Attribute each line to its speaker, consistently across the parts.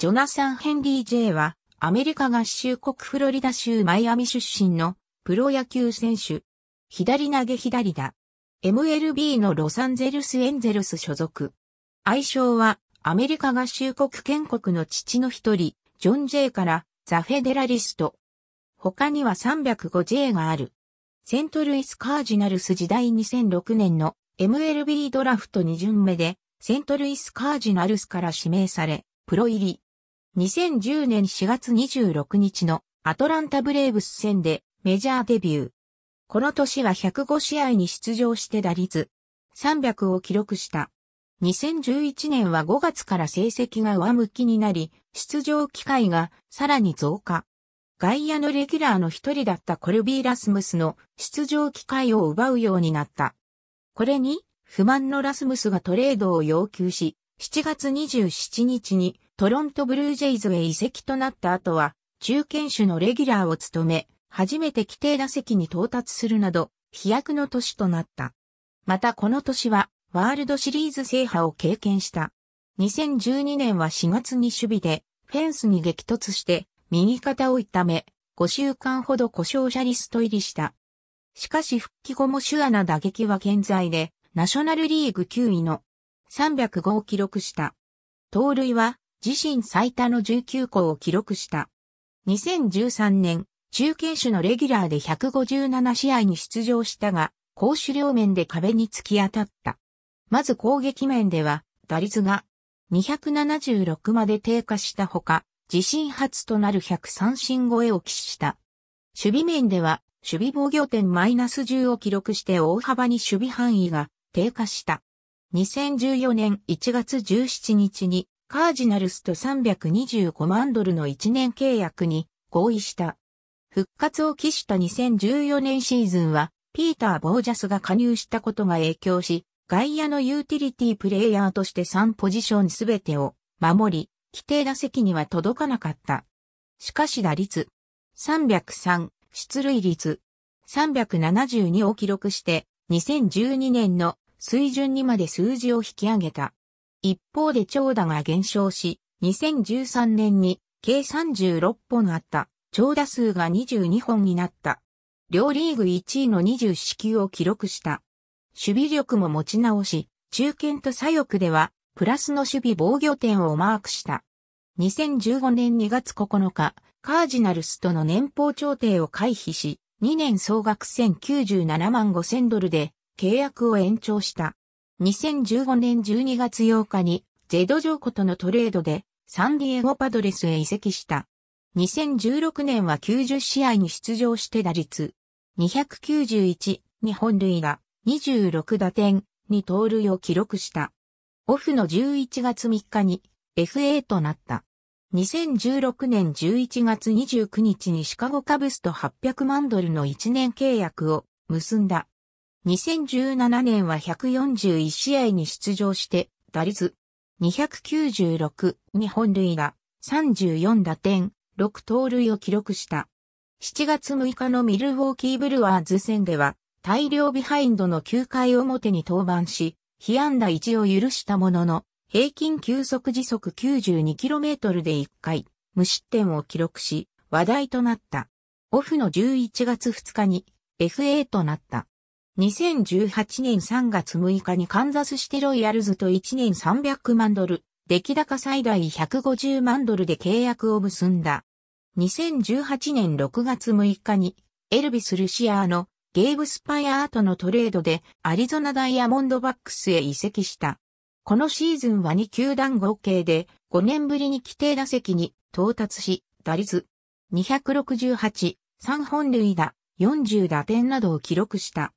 Speaker 1: ジョナサン・ヘンリー・ J は、アメリカ合衆国フロリダ州マイアミ出身のプロ野球選手。左投げ左打。MLB のロサンゼルス・エンゼルス所属。愛称は、アメリカ合衆国建国の父の一人、ジョン・ジェイからザ・フェデラリスト。他には 305J がある。セントルイス・カージナルス時代2006年の MLB ドラフト2巡目でセントルイス・カージナルスから指名され、プロ入り。2010年4月26日のアトランタブレーブス戦でメジャーデビュー。この年は105試合に出場して打率300を記録した。2011年は5月から成績が上向きになり、出場機会がさらに増加。外野のレギュラーの一人だったコルビー・ラスムスの出場機会を奪うようになった。これに、不満のラスムスがトレードを要求し、7月27日にトロントブルージェイズへ移籍となった後は、中堅手のレギュラーを務め、初めて規定打席に到達するなど、飛躍の年となった。またこの年は、ワールドシリーズ制覇を経験した。2012年は4月に守備で、フェンスに激突して、右肩を痛め、5週間ほど故障者リスト入りした。しかし復帰後も手話な打撃は健在で、ナショナルリーグ9位の305を記録した。盗塁は自身最多の19個を記録した。2013年、中堅手のレギュラーで157試合に出場したが、攻守両面で壁に突き当たった。まず攻撃面では、打率が276まで低下したほか、自身初となる103進超えを喫した。守備面では、守備防御点マイナス10を記録して大幅に守備範囲が低下した。2014年1月17日にカージナルスと325万ドルの1年契約に合意した。復活を期した2014年シーズンは、ピーター・ボージャスが加入したことが影響し、外野のユーティリティプレイヤーとして3ポジションすべてを守り、規定打席には届かなかった。しかし打率303、出塁率372を記録して、2012年の水準にまで数字を引き上げた。一方で長打が減少し、2013年に計36本あった長打数が22本になった。両リーグ1位の20支球を記録した。守備力も持ち直し、中堅と左翼では、プラスの守備防御点をマークした。2015年2月9日、カージナルスとの年俸調停を回避し、2年総額1097万5千ドルで契約を延長した。2015年12月8日にゼドジョーコとのトレードでサンディエゴパドレスへ移籍した。2016年は90試合に出場して打率291、日本類が、26打点、に盗塁を記録した。オフの11月3日に FA となった。2016年11月29日にシカゴカブスと800万ドルの1年契約を結んだ。2017年は141試合に出場して、打率296に本塁打、34打点、6盗塁を記録した。7月6日のミルウォーキーブルワーズ戦では、大量ビハインドの9回表に登板し、被安打1を許したものの、平均球速時速 92km で1回、無失点を記録し、話題となった。オフの11月2日に FA となった。2018年3月6日にカンザスシテロイヤルズと1年300万ドル、出来高最大150万ドルで契約を結んだ。2018年6月6日に、エルビス・ルシアーのゲーブ・スパイアーとのトレードでアリゾナダイヤモンドバックスへ移籍した。このシーズンは2球団合計で5年ぶりに規定打席に到達し、打率268、3本塁打、40打点などを記録した。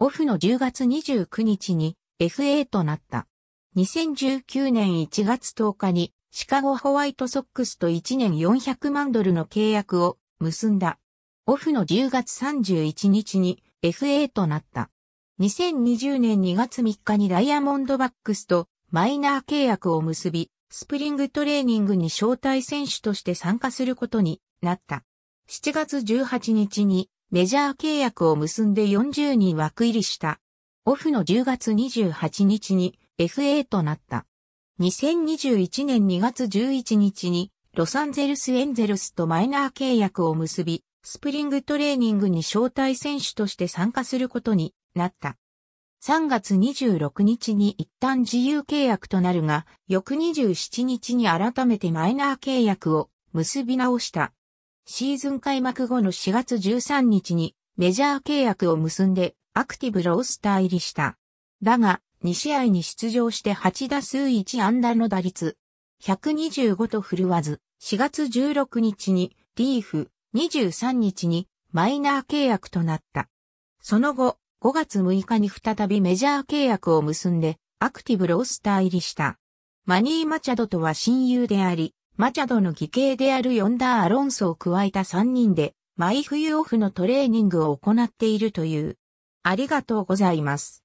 Speaker 1: オフの10月29日に FA となった。2019年1月10日にシカゴホワイトソックスと1年400万ドルの契約を結んだ。オフの10月31日に FA となった。2020年2月3日にダイヤモンドバックスとマイナー契約を結び、スプリングトレーニングに招待選手として参加することになった。7月18日にメジャー契約を結んで40人枠入りした。オフの10月28日に FA となった。2021年2月11日にロサンゼルスエンゼルスとマイナー契約を結び、スプリングトレーニングに招待選手として参加することになった。3月26日に一旦自由契約となるが、翌27日に改めてマイナー契約を結び直した。シーズン開幕後の4月13日にメジャー契約を結んでアクティブロースター入りした。だが、2試合に出場して8打数1安打の打率、125と振るわず、4月16日にリーフ、23日にマイナー契約となった。その後、5月6日に再びメジャー契約を結んで、アクティブロースター入りした。マニー・マチャドとは親友であり、マチャドの義兄であるヨンダー・アロンソを加えた3人で、毎冬オフのトレーニングを行っているという。ありがとうございます。